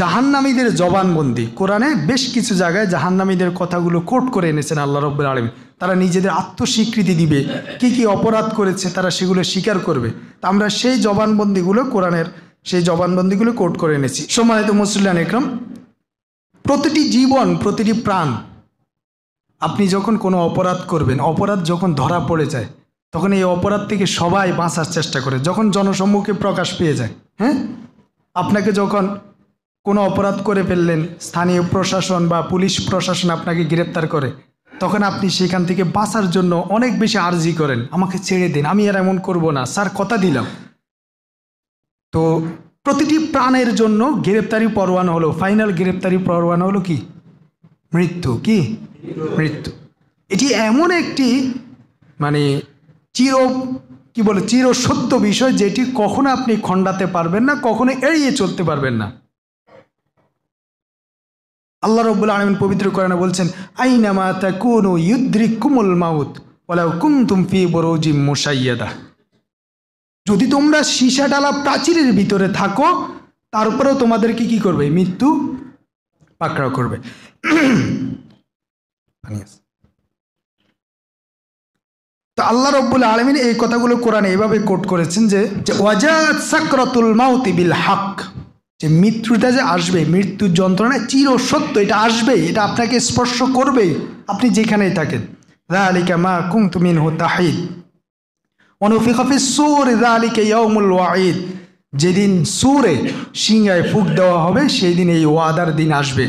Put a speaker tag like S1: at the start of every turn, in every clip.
S1: জাহান্নামীদের জবানবন্দি কোরআনে বেশ কিছু জায়গায় জাহান্নামীদের কথাগুলো কোট করে এনেছেন আল্লাহ রব্বুল আলম তারা নিজেদের আত্মস্বীকৃতি দিবে কি কি অপরাধ করেছে তারা সেগুলো স্বীকার করবে তা আমরা সেই জবানবন্দিগুলো কোরআনের সেই জবানবন্দিগুলো কোট করে এনেছি সম্মানিত মুসুল্লান একরম প্রতিটি জীবন প্রতিটি প্রাণ আপনি যখন কোনো অপরাধ করবেন অপরাধ যখন ধরা পড়ে যায় তখন এই অপরাধ থেকে সবাই বাঁচার চেষ্টা করে যখন জনসম্মুখে প্রকাশ পেয়ে যায় হ্যাঁ আপনাকে যখন কোনো অপরাধ করে ফেললেন স্থানীয় প্রশাসন বা পুলিশ প্রশাসন আপনাকে গ্রেপ্তার করে তখন আপনি সেখান থেকে বাঁচার জন্য অনেক বেশি আর্জি করেন আমাকে ছেড়ে দিন আমি আর এমন করব না স্যার কথা দিলাম তো প্রতিটি প্রাণের জন্য গ্রেপ্তারি পরোয়ানো হলো ফাইনাল গ্রেপ্তারি পরোয়ানো হলো কি মৃত্যু কি মৃত্যু এটি এমন একটি মানে চির কি বলে চির সত্য বিষয় যেটি কখনো আপনি খণ্ডাতে পারবেন না কখনো এড়িয়ে চলতে পারবেন না আল্লাহ রব্বুল আলমিন পবিত্র করেন বলছেন আইনামা তা কোন ইউদ্রি কুমল মাউত বলাও কুম তুমফি বরৌজি মুসাইয়াদা যদি তোমরা সীসা ডালা প্রাচীরের ভিতরে থাকো তারপরেও তোমাদেরকে কি করবে মৃত্যু পাকড়াও করবে তো আল্লাহ রব্বুল আলমিন এই কথাগুলো কোরআনে এভাবে কোট করেছেন যে ওয়াজাত সাকরাতুল মাউতি বিল হাক যে মৃত্যুটা যে আসবে মৃত্যুর যন্ত্রণা সত্য এটা আসবে এটা আপনাকে স্পর্শ করবে আপনি যেখানেই থাকেন রা মা কুং তুমিন হো তাহিদ تحيد ونفخ রা السور কে يوم ওয়াহিদ যেদিন সুরে সিংহায় ফুক দেওয়া হবে সেই দিন এই ওয়াদার দিন আসবে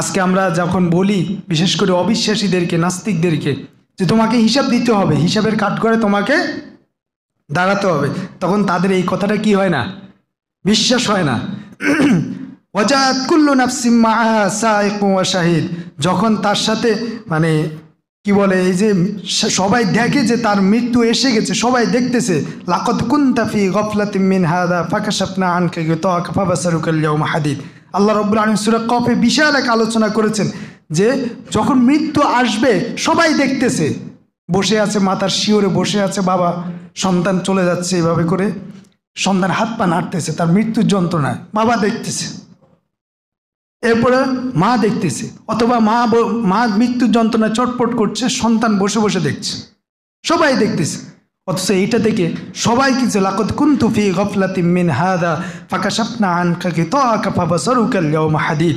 S1: আজকে আমরা যখন বলি বিশেষ করে অবিশ্বাসীদেরকে নাস্তিকদেরকে যে তোমাকে হিসাব দিতে হবে হিসাবের কাট করে তোমাকে দাঁড়াতে হবে তখন তাদের এই কথাটা কি হয় না বিশ্বাস হয় না ওয়াজাত কুল্লু শাহিদ যখন তার সাথে মানে কি বলে এই যে সবাই দেখে যে তার মৃত্যু এসে গেছে সবাই দেখতেছে লাকত কুন্তাফি গফলাতি মিন হাদা ফাঁকা সাপনা আনকে তফাবাসারুকাল্লাউম হাদিদ আল্লাহ রব্বুল আলম সুরা কফে বিশাল এক আলোচনা করেছেন যে যখন মৃত্যু আসবে সবাই দেখতেছে বসে আছে মাতার শিওরে বসে আছে বাবা সন্তান চলে যাচ্ছে এভাবে করে সন্তান হাত পা নাড়তেছে তার মৃত্যুর যন্ত্রণায় বাবা দেখতেছে এরপরে মা দেখতেছে অথবা মা মা মৃত্যুর যন্ত্রণায় চটপট করছে সন্তান বসে বসে দেখছে সবাই দেখতেছে অথচ এইটা দেখে সবাই কিছু লাকত কুন্তুফি গফলাতি মিন হাদা ফাঁকা সাপনা আন কাকে তো আঁকা ফাঁপা সরুকাল মাহাদি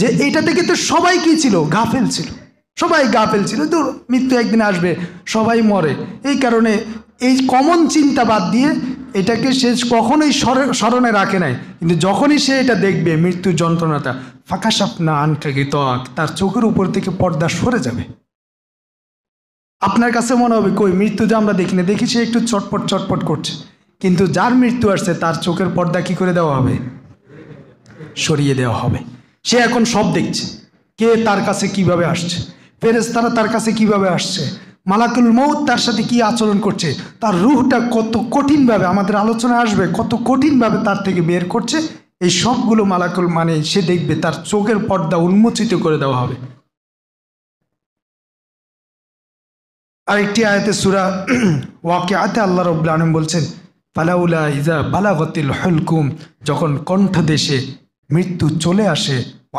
S1: যে এইটা দেখে তো সবাই কি ছিল গাফেল ছিল সবাই গাফেল ছিল তো মৃত্যু একদিন আসবে সবাই মরে এই কারণে এই কমন চিন্তা বাদ দিয়ে এটাকে সে কখনোই স্মরণে রাখে নাই কিন্তু যখনই সে এটা দেখবে মৃত্যু যন্ত্রণাটা ফাঁকাসাপ না আনকাকে ত্বক তার চোখের উপর থেকে পর্দা সরে যাবে আপনার কাছে মনে হবে কই মৃত্যু যে আমরা দেখি না দেখি সে একটু চটপট চটপট করছে কিন্তু যার মৃত্যু আসছে তার চোখের পর্দা কি করে দেওয়া হবে সরিয়ে দেওয়া হবে সে এখন সব দেখছে কে তার কাছে কিভাবে আসছে ফেরেস্তারা তার কাছে কিভাবে আসছে মালাকুল মৌত তার সাথে কি আচরণ করছে তার রুহটা কত কঠিনভাবে আমাদের আলোচনা আসবে কত কঠিনভাবে তার থেকে বের করছে এই সবগুলো মালাকুল মানে সে দেখবে তার চোখের পর্দা উন্মোচিত করে দেওয়া হবে আরেকটি আয়াতে সুরা ওয়াকে আতে আল্লাহ রব্লা আনম বলছেন ফালাউলা ইজা বালাগতিল হলকুম যখন কণ্ঠ দেশে মৃত্যু চলে আসে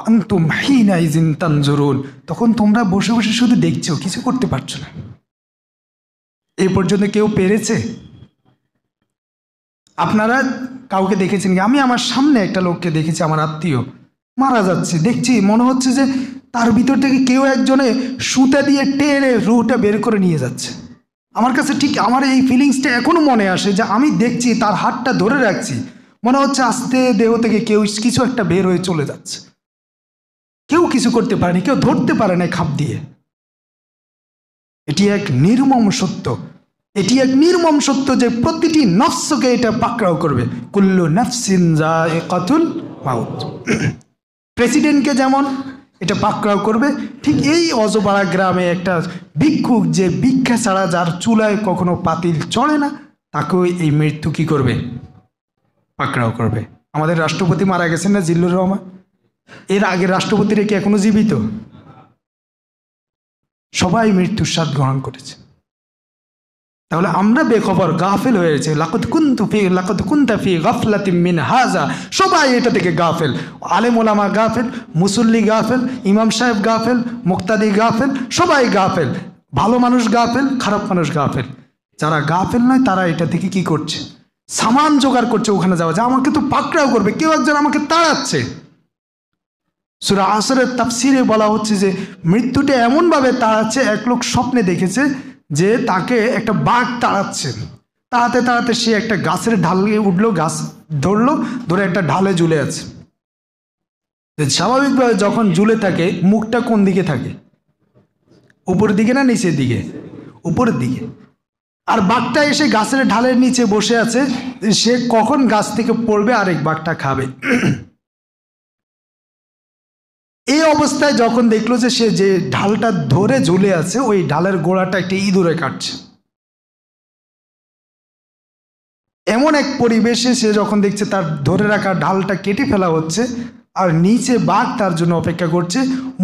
S1: আন্তুম হিন আইজিন তানজরুন তখন তোমরা বসে বসে শুধু দেখছো কিছু করতে পারছো না এ পর্যন্ত কেউ পেরেছে আপনারা কাউকে দেখেছেন কি আমি আমার সামনে একটা লোককে দেখেছি আমার আত্মীয় মারা যাচ্ছে দেখছি মনে হচ্ছে যে তার ভিতর থেকে কেউ একজনে সুতা দিয়ে টেনে রুহটা বের করে নিয়ে যাচ্ছে আমার কাছে ঠিক আমার এই ফিলিংসটা এখনও মনে আসে যে আমি দেখছি তার হাতটা ধরে রাখছি মনে হচ্ছে আস্তে দেহ থেকে কেউ কিছু একটা বের হয়ে চলে যাচ্ছে কেউ কিছু করতে পারেনি কেউ ধরতে পারে না খাপ দিয়ে এটি এক নির্মম সত্য এটি এক নির্মম সত্য যে প্রতিটি নফসকে এটা পাকড়াও করবে কুল্লু নফসিন যা এ কতুল মাউত প্রেসিডেন্টকে যেমন এটা পাকড়াও করবে ঠিক এই অজপাড়া গ্রামে একটা ভিক্ষুক যে ভিক্ষা ছাড়া যার চুলায় কখনো পাতিল চড়ে না তাকেও এই মৃত্যু কী করবে পাকড়াও করবে আমাদের রাষ্ট্রপতি মারা গেছেন না জিল্লুর রহমান এর আগে রাষ্ট্রপতিরা কি এখনো জীবিত সবাই মৃত্যুর স্বাদ গ্রহণ করেছে তাহলে আমরা বেখবর গাফেল হয়েছে লাকত কুন্তু ফি লাকত ফি গাফলাতি মিন হাজা সবাই এটা থেকে গাফেল আলেমোলামা গাফেল মুসল্লি গাফেল ইমাম সাহেব গাফেল মুক্তাদি গাফেল সবাই গাফেল ভালো মানুষ গাফেল খারাপ মানুষ গাফেল যারা গাফেল নয় তারা এটা থেকে কি করছে সামান জোগাড় করছে ওখানে যাওয়া যায় আমাকে তো পাকড়াও করবে কেউ একজন আমাকে তাড়াচ্ছে সুরা আসরের তাফসিরে বলা হচ্ছে যে মৃত্যুটা এমনভাবে তাড়াচ্ছে এক লোক স্বপ্নে দেখেছে যে তাকে একটা বাঘ তাড়াচ্ছে তাড়াতে তাড়াতে সে একটা গাছের ঢালে উঠলো গাছ ধরলো ধরে একটা ঢালে ঝুলে আছে স্বাভাবিকভাবে যখন ঝুলে থাকে মুখটা কোন দিকে থাকে উপর দিকে না নিচের দিকে উপরের দিকে আর বাঘটা এসে গাছের ঢালের নিচে বসে আছে সে কখন গাছ থেকে পড়বে আর এক বাঘটা খাবে এই অবস্থায় যখন দেখলো যে সে যে ঢালটা ধরে ঝুলে আছে ওই ঢালের গোড়াটা একটি ইঁদুরে কাটছে এমন এক পরিবেশে সে যখন দেখছে তার ধরে রাখা ঢালটা কেটে ফেলা হচ্ছে আর নিচে বাঘ তার জন্য অপেক্ষা করছে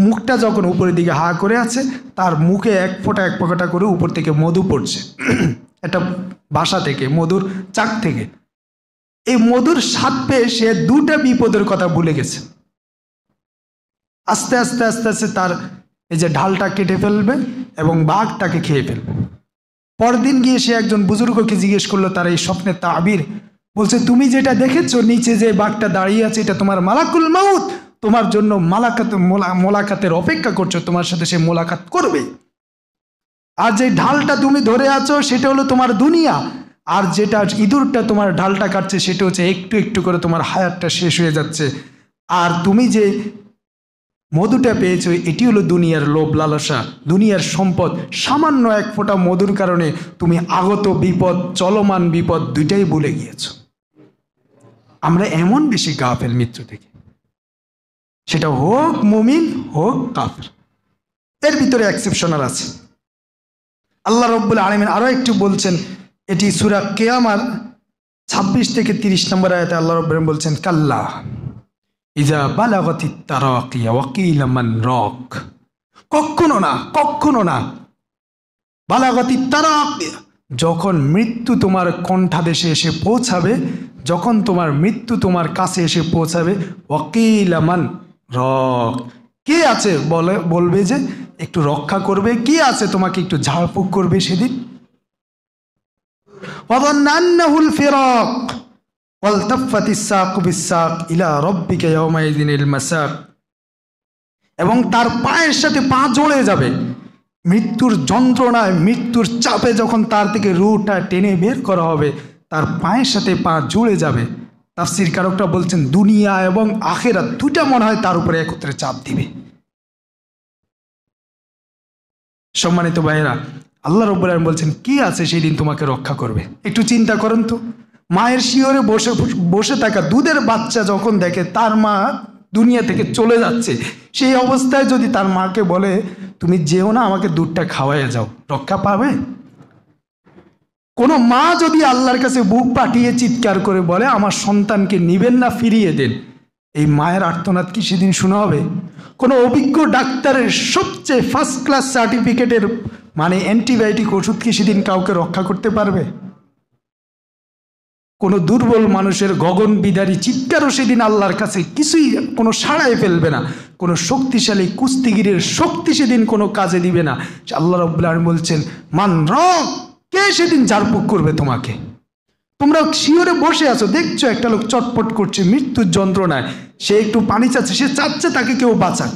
S1: মুখটা যখন উপরের দিকে হা করে আছে তার মুখে এক ফোঁটা এক ফোঁকাটা করে উপর থেকে মধু পড়ছে একটা বাসা থেকে মধুর চাক থেকে এই মধুর স্বাদ পেয়ে সে দুটা বিপদের কথা ভুলে গেছে আস্তে আস্তে আস্তে আস্তে তার এই যে ঢালটা কেটে ফেলবে এবং বাঘটাকে খেয়ে ফেলবে পরদিন গিয়ে সে একজন বুজুর্গকে জিজ্ঞেস করলো তার এই স্বপ্নের তাবির বলছে তুমি যেটা দেখেছো নিচে যে বাঘটা দাঁড়িয়ে আছে এটা তোমার মালাকুল মাউত তোমার জন্য মালাকাত মোলাকাতের অপেক্ষা করছো তোমার সাথে সে মোলাকাত করবে আর যে ঢালটা তুমি ধরে আছো সেটা হলো তোমার দুনিয়া আর যেটা ইঁদুরটা তোমার ঢালটা কাটছে সেটা হচ্ছে একটু একটু করে তোমার হায়ারটা শেষ হয়ে যাচ্ছে আর তুমি যে মধুটা পেয়েছ এটি হলো দুনিয়ার লোভ লালসা দুনিয়ার সম্পদ সামান্য এক ফোঁটা মধুর কারণে তুমি আগত বিপদ চলমান বিপদ দুইটাই ভুলে গিয়েছ আমরা এমন বেশি গাফেল মৃত্যু থেকে সেটা হোক মুমিন হোক কাফের এর ভিতরে এক্সেপশনাল আছে আল্লাহ রব্বুল আলমিন আরও একটু বলছেন এটি সুরা কেয়ামার ছাব্বিশ থেকে তিরিশ নম্বর আয়তে আল্লাহ রব্বুল বলছেন কাল্লা ইজা বালাগতি তারকিয়া মান রক কখনো না কখনো না বালাগতি তারাক যখন মৃত্যু তোমার কণ্ঠাদেশে এসে পৌঁছাবে যখন তোমার মৃত্যু তোমার কাছে এসে পৌঁছাবে ওয়াকিলামান রক কে আছে বলে বলবে যে একটু রক্ষা করবে কে আছে তোমাকে একটু ঝাড়ফুঁক করবে সেদিন ফেরক ইলা মাসাক এবং তার পায়ের সাথে পা জড়ে যাবে মৃত্যুর যন্ত্রণায় মৃত্যুর চাপে যখন তার থেকে রুটা টেনে বের করা হবে তার পায়ের সাথে পা জুড়ে যাবে তাফসির কারকটা বলছেন দুনিয়া এবং আখেরা দুটা মনে হয় তার উপরে একত্রে চাপ দিবে সম্মানিত ভাইয়েরা আল্লাহ রব্বুল বলছেন কি আছে সেই দিন তোমাকে রক্ষা করবে একটু চিন্তা করুন তো মায়ের শিওরে বসে বসে থাকা দুধের বাচ্চা যখন দেখে তার মা দুনিয়া থেকে চলে যাচ্ছে সেই অবস্থায় যদি তার মাকে বলে তুমি যেও না আমাকে দুধটা খাওয়াইয়া যাও রক্ষা পাবে কোনো মা যদি আল্লাহর কাছে বুক পাঠিয়ে চিৎকার করে বলে আমার সন্তানকে নিবেন না ফিরিয়ে দেন এই মায়ের আর্তনাদ কি সেদিন শোনা হবে কোনো অভিজ্ঞ ডাক্তারের সবচেয়ে ফার্স্ট ক্লাস সার্টিফিকেটের মানে অ্যান্টিবায়োটিক ওষুধ কি সেদিন কাউকে রক্ষা করতে পারবে কোনো দুর্বল মানুষের গগন বিদারী চিৎকারও সেদিন আল্লাহর কাছে কিছুই কোনো সাড়ায় ফেলবে না কোনো শক্তিশালী কুস্তিগিরের শক্তি সেদিন কোনো কাজে দিবে না আল্লাহ রব্লার বলছেন মান র কে সেদিন ঝাড়ফুঁক করবে তোমাকে তোমরা শিওরে বসে আছো দেখছো একটা লোক চটপট করছে মৃত্যুর যন্ত্রণায় সে একটু পানি চাচ্ছে সে চাচ্ছে তাকে কেউ বাঁচাক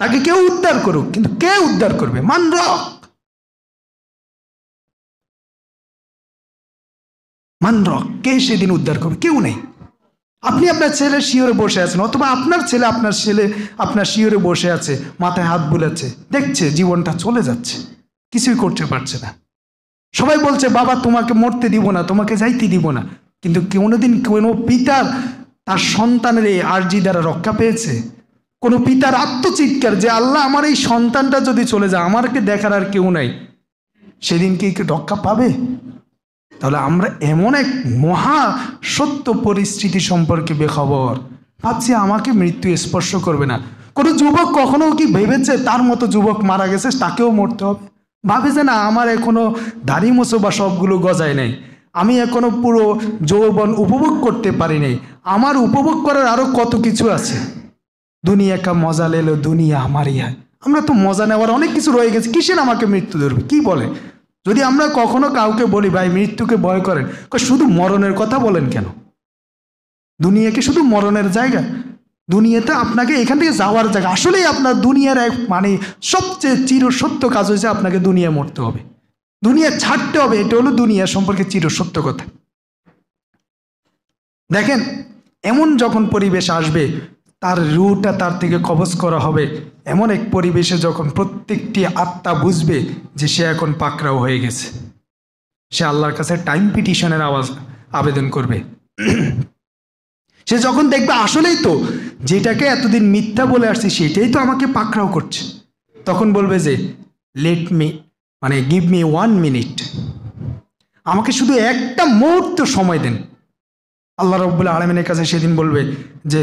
S1: তাকে কেউ উদ্ধার করুক কিন্তু কে উদ্ধার করবে মান র মানরক কে সেদিন উদ্ধার করবে কেউ নেই আপনি আপনার ছেলে শিওরে বসে আছেন অথবা আপনার ছেলে আপনার ছেলে আপনার শিওরে বসে আছে মাথায় হাত বুলেছে দেখছে জীবনটা চলে যাচ্ছে কিছুই করতে পারছে না সবাই বলছে বাবা তোমাকে মরতে দিব না তোমাকে যাইতে দিব না কিন্তু কোনোদিন কোনো পিতার তার সন্তানের এই আর্জি দ্বারা রক্ষা পেয়েছে কোনো পিতার আত্মচিৎকার যে আল্লাহ আমার এই সন্তানটা যদি চলে যায় আমারকে দেখার আর কেউ নাই সেদিন কি রক্ষা পাবে তাহলে আমরা এমন এক মহা সত্য পরিস্থিতি সম্পর্কে বেখবর ভাবছি আমাকে মৃত্যু স্পর্শ করবে না কোনো যুবক কখনো কি ভেবেছে তার মতো যুবক মারা গেছে তাকেও মরতে হবে ভাবে যে না আমার এখনো দাড়ি মোছো বা সবগুলো গজায় নেই আমি এখনো পুরো যৌবন উপভোগ করতে পারিনি আমার উপভোগ করার আরও কত কিছু আছে দুনিয়া কা মজা লেলো দুনিয়া আমারই হয় আমরা তো মজা নেওয়ার অনেক কিছু রয়ে গেছে কিসের আমাকে মৃত্যু ধরবে কি বলে যদি আমরা কখনো কাউকে বলি ভাই মৃত্যুকে ভয় করেন শুধু মরণের কথা বলেন কেন দুনিয়াকে শুধু মরণের জায়গা দুনিয়াতে আপনাকে এখান থেকে যাওয়ার জায়গা আসলেই আপনার দুনিয়ার এক মানে সবচেয়ে চিরসত্য কাজ হয়েছে আপনাকে দুনিয়া মরতে হবে দুনিয়া ছাড়তে হবে এটা হলো দুনিয়া সম্পর্কে চিরসত্য কথা দেখেন এমন যখন পরিবেশ আসবে তার রুটা তার থেকে কবজ করা হবে এমন এক পরিবেশে যখন প্রত্যেকটি আত্মা বুঝবে যে সে এখন পাকড়াও হয়ে গেছে সে আল্লাহর কাছে টাইম পিটিশনের আওয়াজ আবেদন করবে সে যখন দেখবে আসলেই তো যেটাকে এতদিন মিথ্যা বলে আসছি সেটাই তো আমাকে পাকড়াও করছে তখন বলবে যে লেট মি মানে গিভ মি ওয়ান মিনিট আমাকে শুধু একটা মুহূর্ত সময় দেন আল্লাহ রব্বুল আলমিনের কাছে সেদিন বলবে যে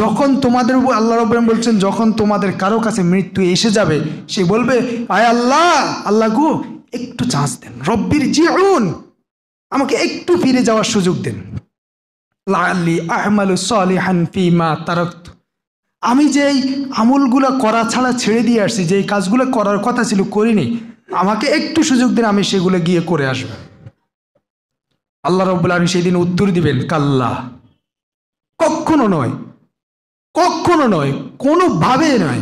S1: যখন তোমাদের আল্লাহ রব্বান বলছেন যখন তোমাদের কারো কাছে মৃত্যু এসে যাবে সে বলবে আয় আল্লাহ আল্লাহ গু একটু চান্স দেন রব্বির জিউন আমাকে একটু ফিরে যাওয়ার সুযোগ দেন আমি যেই আমলগুলো করা ছাড়া ছেড়ে দিয়ে আসছি যেই কাজগুলো করার কথা ছিল করিনি আমাকে একটু সুযোগ দিন আমি সেগুলো গিয়ে করে আসবো আল্লাহ রব্বুল আলমী সেই দিন উত্তর দিবেন কাল্লা কখনো নয় কখনো নয় কোনোভাবে নয়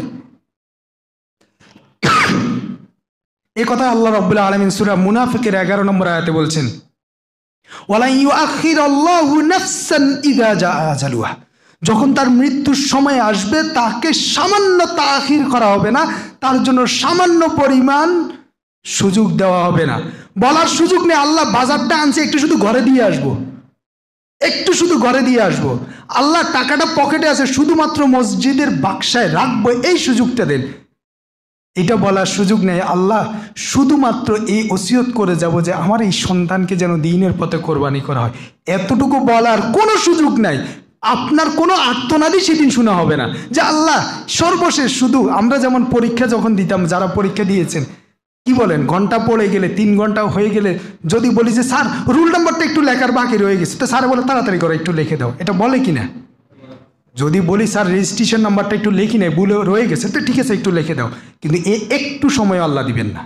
S1: এ কথা আল্লাহ রব্বুল আলমিন সুরা মুনাফিকের এগারো নম্বর আয়াতে বলছেন যখন তার মৃত্যুর সময় আসবে তাকে সামান্য তাহির করা হবে না তার জন্য সামান্য পরিমাণ সুযোগ দেওয়া হবে না বলার সুযোগ নেই আল্লাহ বাজারটা আনছে একটু শুধু ঘরে দিয়ে আসবো একটু শুধু ঘরে দিয়ে আসবো আল্লাহ টাকাটা পকেটে আছে শুধুমাত্র মসজিদের বাক্সায় রাখবো এই সুযোগটা দেন এটা বলার সুযোগ নেই আল্লাহ শুধুমাত্র এই ওসিয়ত করে যাব যে আমার এই সন্তানকে যেন দিনের পথে কোরবানি করা হয় এতটুকু বলার কোনো সুযোগ নাই আপনার কোনো আত্মনাদি সেদিন শোনা হবে না যে আল্লাহ সর্বশেষ শুধু আমরা যেমন পরীক্ষা যখন দিতাম যারা পরীক্ষা দিয়েছেন কি বলেন ঘন্টা পড়ে গেলে তিন ঘন্টা হয়ে গেলে যদি বলি যে স্যার রুল নাম্বারটা একটু লেখার বাকি রয়ে গেছে তো স্যার বলে তাড়াতাড়ি করে একটু লিখে দাও এটা বলে কি না যদি বলি স্যার রেজিস্ট্রেশন নাম্বারটা একটু লিখি নেয় বলে রয়ে গেছে তো ঠিক আছে একটু লিখে দাও কিন্তু এ একটু সময় আল্লাহ দিবেন না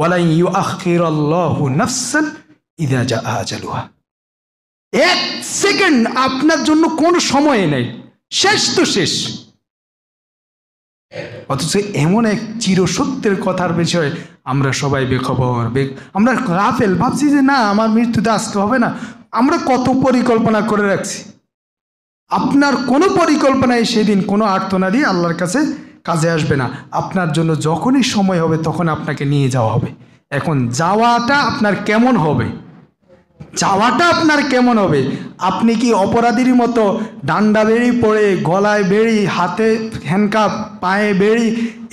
S1: বলাই ইউ আখির আল্লাহ নাফসান ইদাজা এক সেকেন্ড আপনার জন্য কোন সময় নেই শেষ তো শেষ অথচ এমন এক চিরসত্যের কথার বিষয়ে আমরা সবাই বেখবর বে আমরা রাফেল ভাবছি যে না আমার মৃত্যুতে আসতে হবে না আমরা কত পরিকল্পনা করে রাখছি আপনার কোনো পরিকল্পনায় সেদিন কোনো আর্তনারই আল্লাহর কাছে কাজে আসবে না আপনার জন্য যখনই সময় হবে তখন আপনাকে নিয়ে যাওয়া হবে এখন যাওয়াটা আপনার কেমন হবে চাওয়াটা আপনার কেমন হবে আপনি কি অপরাধীর মতো ডান্ডা বেড়ি পড়ে গলায় বেড়ি হাতে হ্যান্ডকাপ পায়ে বেড়ি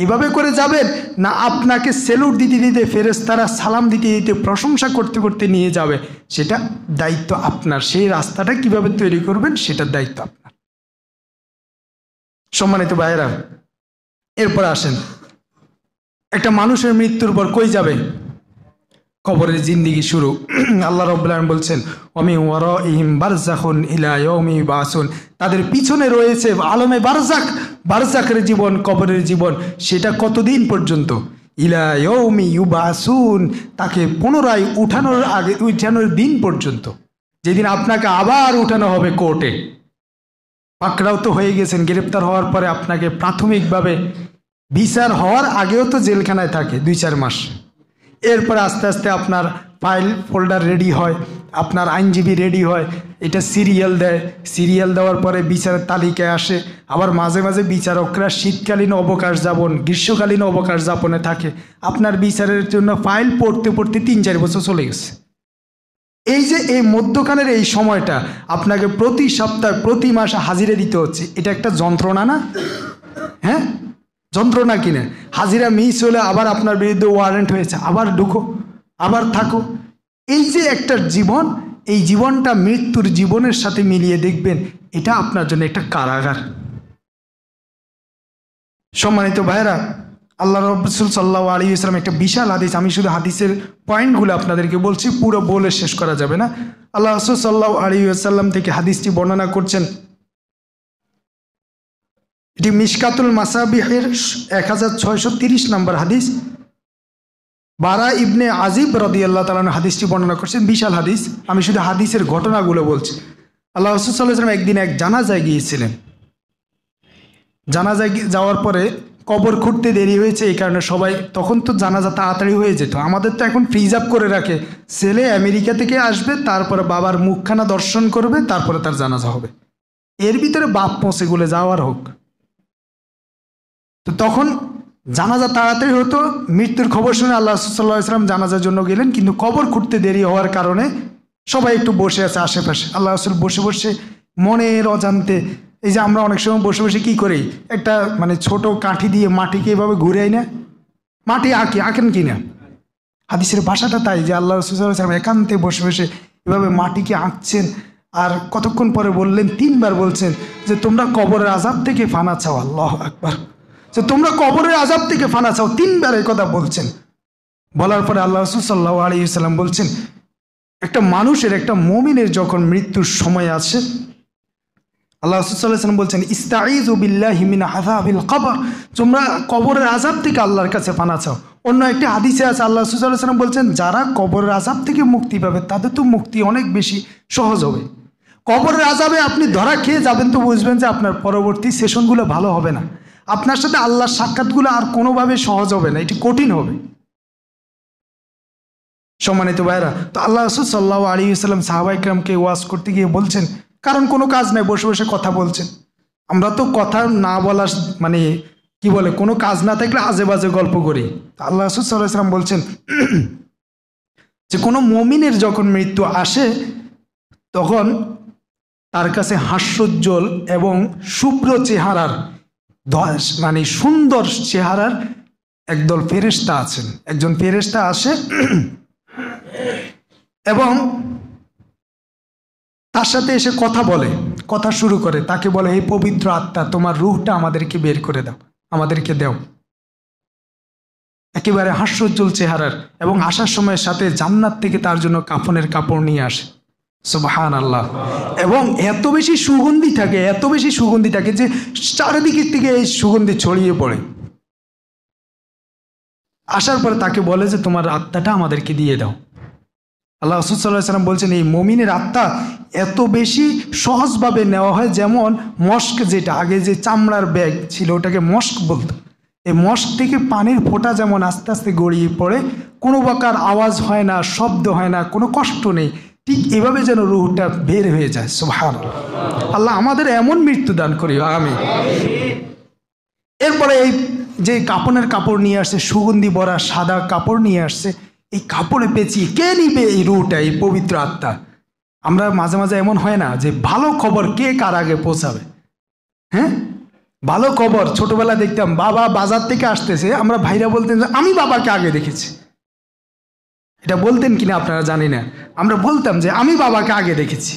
S1: এভাবে করে যাবেন না আপনাকে সেলুট দিতে দিতে ফেরেস্তারা সালাম দিতে দিতে প্রশংসা করতে করতে নিয়ে যাবে সেটা দায়িত্ব আপনার সেই রাস্তাটা কিভাবে তৈরি করবেন সেটার দায়িত্ব আপনার সম্মানিত ভাইরা এরপর আসেন একটা মানুষের মৃত্যুর পর কই যাবে কবরের জিন্দিগি শুরু আল্লাহ রবাহ বলছেন অমি ওয়ার ইহিম বারজাখুন ইলায়মি বাসুন তাদের পিছনে রয়েছে আলমে বারজাক বারজাকের জীবন কবরের জীবন সেটা কতদিন পর্যন্ত ইলায়মি ইউবাসুন তাকে পুনরায় উঠানোর আগে উঠানোর দিন পর্যন্ত যেদিন আপনাকে আবার উঠানো হবে কোর্টে পাকড়াও তো হয়ে গেছেন গ্রেপ্তার হওয়ার পরে আপনাকে প্রাথমিকভাবে বিচার হওয়ার আগেও তো জেলখানায় থাকে দুই চার মাস এরপরে আস্তে আস্তে আপনার ফাইল ফোল্ডার রেডি হয় আপনার আইনজীবী রেডি হয় এটা সিরিয়াল দেয় সিরিয়াল দেওয়ার পরে বিচারের তালিকায় আসে আবার মাঝে মাঝে বিচারকরা শীতকালীন অবকাশ যাপন গ্রীষ্মকালীন অবকাশ যাপনে থাকে আপনার বিচারের জন্য ফাইল পড়তে পড়তে তিন চার বছর চলে গেছে এই যে এই মধ্যখানের এই সময়টা আপনাকে প্রতি সপ্তাহে প্রতি মাসে হাজিরে দিতে হচ্ছে এটা একটা যন্ত্রণা না হ্যাঁ যন্ত্রণা কিনে হাজিরা মিস হলে আবার আপনার বিরুদ্ধে ওয়ারেন্ট হয়েছে আবার ঢুকো আবার থাকো এই যে একটা জীবন এই জীবনটা মৃত্যুর জীবনের সাথে মিলিয়ে দেখবেন এটা আপনার জন্য একটা কারাগার সম্মানিত ভাইরা আল্লাহ রবসুল সাল্লাহ আলী ইসলাম একটা বিশাল হাদিস আমি শুধু হাদিসের পয়েন্টগুলো আপনাদেরকে বলছি পুরো বলে শেষ করা যাবে না আল্লাহ রসুল সাল্লাহ আলী আসাল্লাম থেকে হাদিসটি বর্ণনা করছেন এটি মিসকাতুল মাসাবিহের এক হাজার ছয়শো তিরিশ নম্বর হাদিস বারা ইবনে আজিব রদিয়াল্লাহ তালান হাদিসটি বর্ণনা করছেন বিশাল হাদিস আমি শুধু হাদিসের ঘটনাগুলো বলছি আল্লাহ রসুল্লাহাম একদিন এক জানাজায় গিয়েছিলেন জানাজায় যাওয়ার পরে কবর খুঁড়তে দেরি হয়েছে এই কারণে সবাই তখন তো জানাজা তাড়াতাড়ি হয়ে যেত আমাদের তো এখন ফ্রিজ আপ করে রাখে ছেলে আমেরিকা থেকে আসবে তারপরে বাবার মুখখানা দর্শন করবে তারপরে তার জানাজা হবে এর ভিতরে বাপ পৌঁছে গুলে যাওয়ার হোক তো তখন জানাজা তাড়াতাড়ি হতো মৃত্যুর খবর শুনে আল্লাহ সাল্লাহ ইসলাম জানাজার জন্য গেলেন কিন্তু কবর খুঁড়তে দেরি হওয়ার কারণে সবাই একটু বসে আছে আশেপাশে আল্লাহ রসুল বসে বসে মনের অজান্তে এই যে আমরা অনেক সময় বসে বসে কি করি একটা মানে ছোট কাঠি দিয়ে মাটিকে এভাবে ঘুরাই না মাটি আঁকি আঁকেন কি না হাদিসের ভাষাটা তাই যে আল্লাহ রসুলাম একান্তে বসে বসে এভাবে মাটিকে আঁকছেন আর কতক্ষণ পরে বললেন তিনবার বলছেন যে তোমরা কবরের আজাব থেকে ফানা চাও আল্লাহ একবার যে তোমরা কবরের আজাব থেকে ফানা চাও তিনবার এই কথা বলছেন বলার পরে আল্লাহ রসুল সাল্লাহ আলিয়াল্লাম বলছেন একটা মানুষের একটা মমিনের যখন মৃত্যুর সময় আছে আল্লাহ রসুল্লাহাম বলছেন ইস্তাঈজ বিল্লাহিমিন হাজাবিল কবর তোমরা কবরের আজাব থেকে আল্লাহর কাছে ফানা চাও অন্য একটি হাদিসে আছে আল্লাহ রসুল্লাহাম বলছেন যারা কবরের আজাব থেকে মুক্তি পাবে তাদের তো মুক্তি অনেক বেশি সহজ হবে কবরের আজাবে আপনি ধরা খেয়ে যাবেন তো বুঝবেন যে আপনার পরবর্তী সেশনগুলো ভালো হবে না আপনার সাথে আল্লাহর সাক্ষাৎগুলো আর কোনোভাবে সহজ হবে না এটি কঠিন হবে সম্মানিত ভাইরা তো আল্লাহ রসুল সাল্লাহ আলী ইসলাম সাহাবাইকরামকে ওয়াজ করতে গিয়ে বলছেন কারণ কোনো কাজ নাই বসে বসে কথা বলছেন আমরা তো কথা না বলার মানে কি বলে কোনো কাজ না থাকলে আজে বাজে গল্প করি আল্লাহ রসুল সাল্লাহ ইসলাম বলছেন যে কোনো মমিনের যখন মৃত্যু আসে তখন তার কাছে হাস্যোজ্জ্বল এবং শুভ্র চেহারার মানে সুন্দর চেহারার একদল ফেরেস্তা আছেন একজন ফেরেস্তা আসে এবং তার সাথে এসে কথা বলে কথা শুরু করে তাকে বলে এই পবিত্র আত্মা তোমার রুহটা আমাদেরকে বের করে দাও আমাদেরকে দেও একেবারে হাস্যোজ্জ্বল চেহারার এবং আসার সময়ের সাথে জান্নাত থেকে তার জন্য কাফনের কাপড় নিয়ে আসে সুবহান আল্লাহ এবং এত বেশি সুগন্ধি থাকে এত বেশি সুগন্ধি থাকে যে চারিদিকের থেকে এই সুগন্ধি ছড়িয়ে পড়ে আসার পরে তাকে বলে যে তোমার আত্মাটা আমাদেরকে দিয়ে দাও আল্লাহ রসুল্লাহ সাল্লাম বলছেন এই মমিনের আত্মা এত বেশি সহজভাবে নেওয়া হয় যেমন মস্ক যেটা আগে যে চামড়ার ব্যাগ ছিল ওটাকে মস্ক বলতো এই মস্ক থেকে পানির ফোঁটা যেমন আস্তে আস্তে গড়িয়ে পড়ে কোনো প্রকার আওয়াজ হয় না শব্দ হয় না কোনো কষ্ট নেই ঠিক এভাবে যেন রুহটা বের হয়ে যায় সোহান আল্লাহ আমাদের এমন মৃত্যু দান করি আমি এরপরে এই যে কাপনের কাপড় নিয়ে আসছে সুগন্ধি বরা সাদা কাপড় নিয়ে আসছে এই কাপড়ে পেঁচিয়ে কে নিবে এই রুটা এই পবিত্র আত্মা আমরা মাঝে মাঝে এমন হয় না যে ভালো খবর কে কার আগে পৌঁছাবে হ্যাঁ ভালো খবর ছোটবেলা দেখতাম বাবা বাজার থেকে আসতেছে আমরা ভাইরা বলতেন যে আমি বাবাকে আগে দেখেছি এটা বলতেন কিনা আপনারা জানি না আমরা বলতাম যে আমি বাবাকে আগে দেখেছি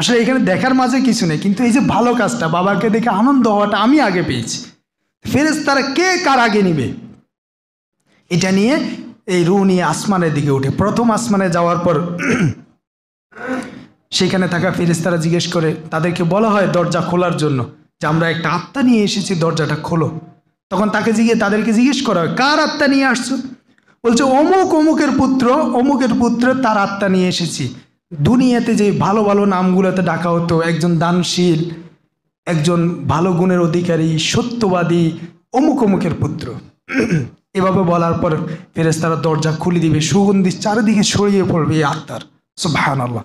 S1: আসলে এখানে দেখার মাঝে কিছু নেই কিন্তু এই যে ভালো কাজটা বাবাকে দেখে আনন্দ হওয়াটা আমি আগে পেয়েছি ফেরেজ তারা কে কার আগে নিবে এটা নিয়ে এই রু নিয়ে আসমানের দিকে উঠে প্রথম আসমানে যাওয়ার পর সেখানে থাকা ফেরেস্তারা জিজ্ঞেস করে তাদেরকে বলা হয় দরজা খোলার জন্য যে আমরা একটা আত্মা নিয়ে এসেছি দরজাটা খোলো তখন তাকে জিজ্ঞেস তাদেরকে জিজ্ঞেস করা হয় কার আত্মা নিয়ে আসছো বলছে অমুক অমুকের পুত্র অমুকের পুত্র তার আত্মা নিয়ে এসেছি দুনিয়াতে যে ভালো ভালো নামগুলোতে ডাকা হতো একজন দানশীল একজন ভালো গুণের অধিকারী সত্যবাদী অমুক অমুকের পুত্র এভাবে বলার পর ফেরেস্তারা দরজা খুলে দিবে সুগন্ধি চারিদিকে ছড়িয়ে পড়বে এই আত্মার সো ভায়ান আল্লাহ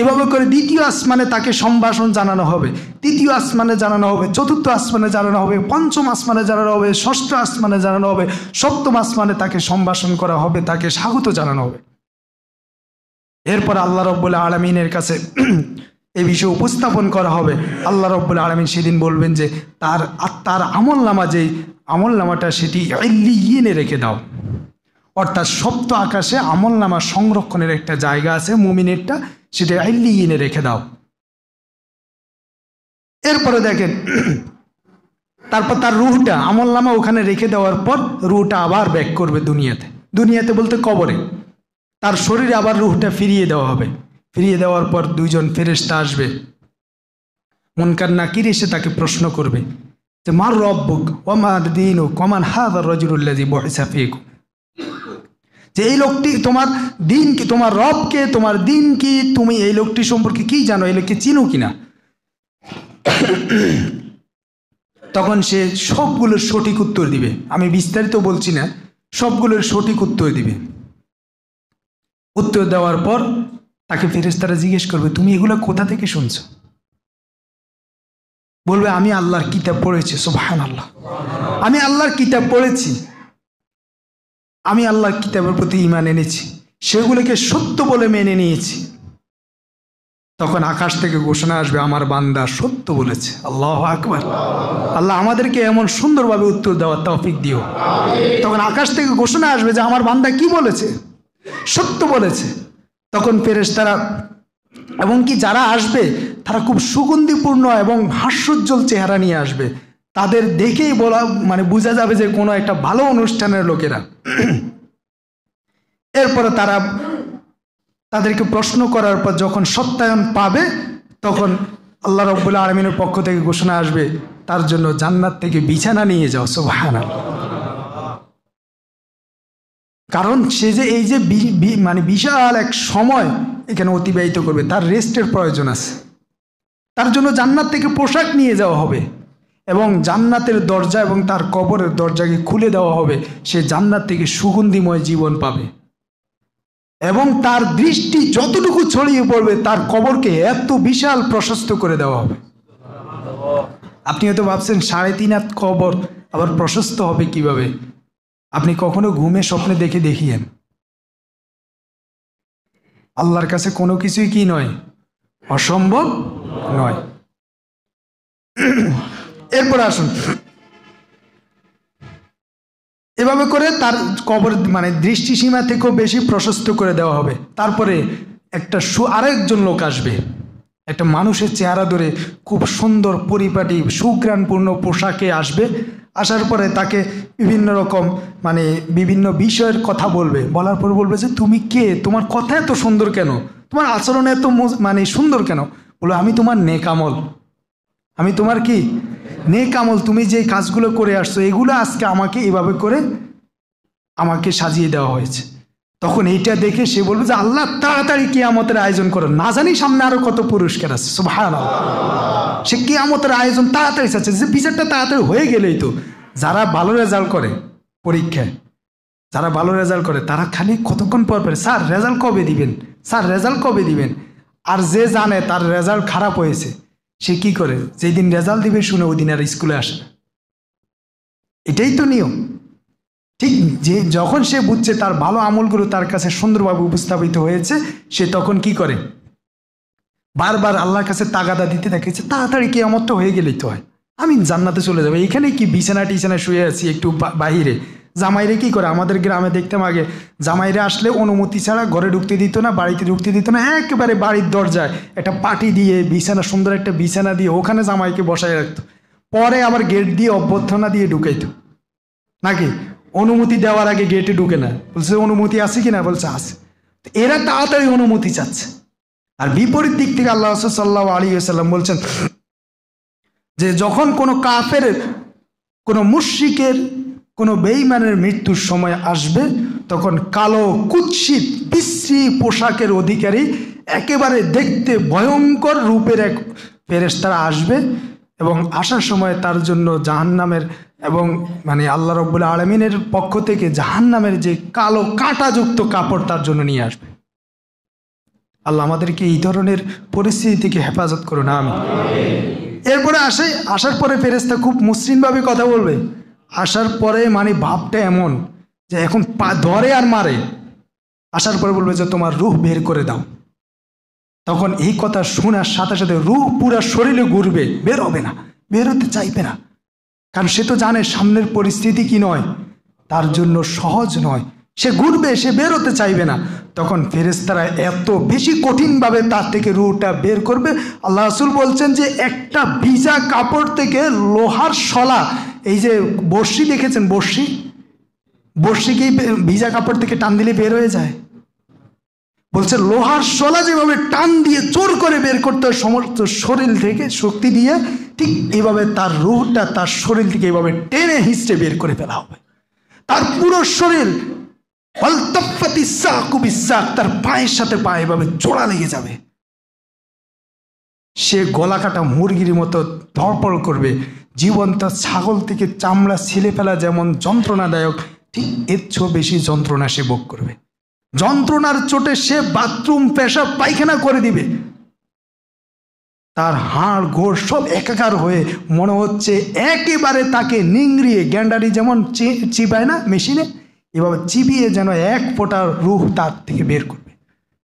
S1: এভাবে করে দ্বিতীয় আসমানে তাকে সম্ভাষণ জানানো হবে তৃতীয় আসমানে জানানো হবে চতুর্থ আসমানে জানানো হবে পঞ্চম আসমানে জানানো হবে ষষ্ঠ আসমানে জানানো হবে সপ্তম আসমানে তাকে সম্ভাষণ করা হবে তাকে স্বাগত জানানো হবে এরপর আল্লাহ রব্বুল আলমিনের কাছে এ বিষয়ে উপস্থাপন করা হবে আল্লাহ রব্বুল আলমিন সেদিন বলবেন যে তার তার আমল নামা যেই আমল নামাটা সেটি এলিয়ে রেখে দাও অর্থাৎ সপ্ত আকাশে আমল নামা সংরক্ষণের একটা জায়গা আছে মুমিনেরটা সেটা আইলিয়ে রেখে দাও এরপরে দেখেন তারপর তার রুহটা আমল নামা ওখানে রেখে দেওয়ার পর রুহটা আবার ব্যাক করবে দুনিয়াতে দুনিয়াতে বলতে কবরে তার শরীরে আবার রুহটা ফিরিয়ে দেওয়া হবে ফিরিয়ে দেওয়ার পর দুইজন ফেরেস্তা আসবে মনকার নাকির এসে তাকে প্রশ্ন করবে যে মার রব্বুক মার দিন ও কমান হাজার রজুল্লাজি বহিসাফিক যে এই লোকটি তোমার দিন কি তোমার রবকে তোমার দিন কি তুমি এই লোকটি সম্পর্কে কি জানো এই লোককে চিনো কিনা তখন সে সবগুলোর সঠিক উত্তর দিবে আমি বিস্তারিত বলছি না সবগুলোর সঠিক উত্তর দিবে উত্তর দেওয়ার পর তাকে ফেরেস্তারা জিজ্ঞেস করবে তুমি এগুলো কোথা থেকে শুনছো বলবে আমি আল্লাহর কিতাব পড়েছি সোহান আল্লাহ আমি আল্লাহর কিতাব পড়েছি আমি আল্লাহর কিতাবের প্রতি ইমান এনেছি সেগুলোকে সত্য বলে মেনে নিয়েছি তখন আকাশ থেকে ঘোষণা আসবে আমার বান্দা সত্য বলেছে আল্লাহ আকবর আল্লাহ আমাদেরকে এমন সুন্দরভাবে উত্তর দেওয়ার তৌফিক দিও তখন আকাশ থেকে ঘোষণা আসবে যে আমার বান্দা কি বলেছে সত্য বলেছে তখন পেরেশ তারা এবং কি যারা আসবে তারা খুব সুগন্ধিপূর্ণ এবং হাস্যোজ্জ্বল চেহারা নিয়ে আসবে তাদের দেখেই বলা মানে বোঝা যাবে যে কোনো একটা ভালো অনুষ্ঠানের লোকেরা এরপরে তারা তাদেরকে প্রশ্ন করার পর যখন সত্যায়ন পাবে তখন আল্লাহ রব্বুল্লা আলমিনের পক্ষ থেকে ঘোষণা আসবে তার জন্য জান্নাত থেকে বিছানা নিয়ে যাও সোভাহানা কারণ সে যে এই যে মানে বিশাল এক সময় এখানে অতিবাহিত করবে তার রেস্টের প্রয়োজন আছে তার জন্য জান্নাত থেকে পোশাক নিয়ে যাওয়া হবে এবং জান্নাতের দরজা এবং তার কবরের দরজাকে খুলে দেওয়া হবে সে জান্নাত থেকে সুগন্ধিময় জীবন পাবে এবং তার দৃষ্টি যতটুকু ছড়িয়ে পড়বে তার কবরকে এত বিশাল প্রশস্ত করে দেওয়া হবে আপনি হয়তো ভাবছেন সাড়ে তিন হাত কবর আবার প্রশস্ত হবে কিভাবে আপনি কখনো ঘুমে স্বপ্নে দেখে দেখিয়েন আল্লাহর কাছে কোনো কিছুই কি নয় অসম্ভব নয় এরপরে আসুন এভাবে করে তার কবর মানে দৃষ্টিসীমা থেকেও বেশি প্রশস্ত করে দেওয়া হবে তারপরে একটা সু আরেকজন লোক আসবে একটা মানুষের চেহারা ধরে খুব সুন্দর পরিপাটি সুগ্রাণপূর্ণ পোশাকে আসবে আসার পরে তাকে বিভিন্ন রকম মানে বিভিন্ন বিষয়ের কথা বলবে বলার পর বলবে যে তুমি কে তোমার কথা এত সুন্দর কেন তোমার আচরণ এত মানে সুন্দর কেন বলো আমি তোমার নেকামল আমি তোমার কি নেক আমল তুমি যে কাজগুলো করে আসছো এগুলো আজকে আমাকে এভাবে করে আমাকে সাজিয়ে দেওয়া হয়েছে তখন এইটা দেখে সে বলবে যে আল্লাহ তাড়াতাড়ি কেয়ামতের আয়োজন করো না জানি সামনে আরো কত পুরস্কার আছে ভালো সে কেয়ামতের আয়োজন তাড়াতাড়ি চাচ্ছে যে বিচারটা তাড়াতাড়ি হয়ে গেলেই তো যারা ভালো রেজাল্ট করে পরীক্ষায় যারা ভালো রেজাল্ট করে তারা খালি কতক্ষণ পর পরে স্যার রেজাল্ট কবে দিবেন স্যার রেজাল্ট কবে দিবেন আর যে জানে তার রেজাল্ট খারাপ হয়েছে সে কি করে যেই দিন রেজাল্ট দিবে শুনে ওই দিন আর স্কুলে আসে না এটাই তো নিয়ম ঠিক যে যখন সে বুঝছে তার ভালো আমলগুলো তার কাছে সুন্দরভাবে উপস্থাপিত হয়েছে সে তখন কি করে বারবার আল্লাহর কাছে তাগাদা দিতে দেখেছে তাড়াতাড়ি কেয়ামত তো হয়ে গেলেই তো হয় আমি জান্নাতে চলে যাবো এখানে কি বিছানা টিছানা শুয়ে আছি একটু বাহিরে জামাইরে কি করে আমাদের গ্রামে দেখতাম আগে জামাইরে আসলে অনুমতি ছাড়া ঘরে ঢুকতে দিত না বাড়িতে ঢুকতে দিত না একেবারে বাড়ির দরজায় একটা পাটি দিয়ে বিছানা সুন্দর একটা বিছানা দিয়ে ওখানে জামাইকে বসায় রাখতো পরে আবার গেট দিয়ে অভ্যর্থনা দিয়ে ঢুকাইত নাকি অনুমতি দেওয়ার আগে গেটে ঢুকে না বলছে অনুমতি আছে কি না বলছে আছে এরা তাড়াতাড়ি অনুমতি চাচ্ছে আর বিপরীত দিক থেকে আল্লাহ সাল্লাহ আলী সাল্লাম বলছেন যে যখন কোনো কাফের কোনো মুশ্রিকের কোনো বেইমানের মৃত্যুর সময় আসবে তখন কালো কুৎসিত বিশ্রী পোশাকের অধিকারী একেবারে দেখতে ভয়ঙ্কর রূপের এক ফেরেস্তারা আসবে এবং আসার সময় তার জন্য জাহান্নামের এবং মানে আল্লাহ রব্বুল্লা আলমিনের পক্ষ থেকে জাহান্নামের যে কালো কাঁটাযুক্ত কাপড় তার জন্য নিয়ে আসবে আল্লাহ আমাদেরকে এই ধরনের পরিস্থিতি থেকে হেফাজত করুন আমি এরপরে আসে আসার পরে ফেরেস্তা খুব মসৃণভাবে কথা বলবে আসার পরে মানে ভাবটা এমন যে এখন পা ধরে আর মারে আসার পরে বলবে যে তোমার রুহ বের করে দাও তখন এই কথা শোনার সাথে সাথে রুহ পুরা শরীরে ঘুরবে বের হবে না বেরোতে চাইবে না কারণ সে তো জানে সামনের পরিস্থিতি কি নয় তার জন্য সহজ নয় সে ঘুরবে সে বেরোতে চাইবে না তখন ফেরেস্তারা এত বেশি কঠিনভাবে তার থেকে রুহটা বের করবে আল্লাহ রাসুল বলছেন যে একটা ভিজা কাপড় থেকে লোহার শলা এই যে বর্ষি দেখেছেন বর্ষি বর্ষিকেই ভিজা কাপড় থেকে টান দিলে বের হয়ে যায় বলছে লোহার শলা যেভাবে টান দিয়ে চোর করে বের করতে হয় সমস্ত শরীর থেকে শক্তি দিয়ে ঠিক এইভাবে তার রুহটা তার শরীর থেকে এইভাবে টেনে হিস্টে বের করে ফেলা হবে তার পুরো শরীর তার পায়ের সাথে পায়ে এভাবে জোড়া লেগে যাবে সে গলাকাটা মুরগির মতো ধড়পড় করবে জীবন্ত ছাগল থেকে চামড়া ছেলে ফেলা যেমন যন্ত্রণাদায়ক ঠিক এর চেয়েও বেশি যন্ত্রণা সে ভোগ করবে যন্ত্রণার চোটে সে বাথরুম পেশাব পায়খানা করে দিবে তার হাড় গোড় সব একাকার হয়ে মনে হচ্ছে একেবারে তাকে নিংড়িয়ে গ্যান্ডারি যেমন চিবায় না মেশিনে এভাবে চিবিয়ে যেন এক ফোটার রুহ তার থেকে বের করবে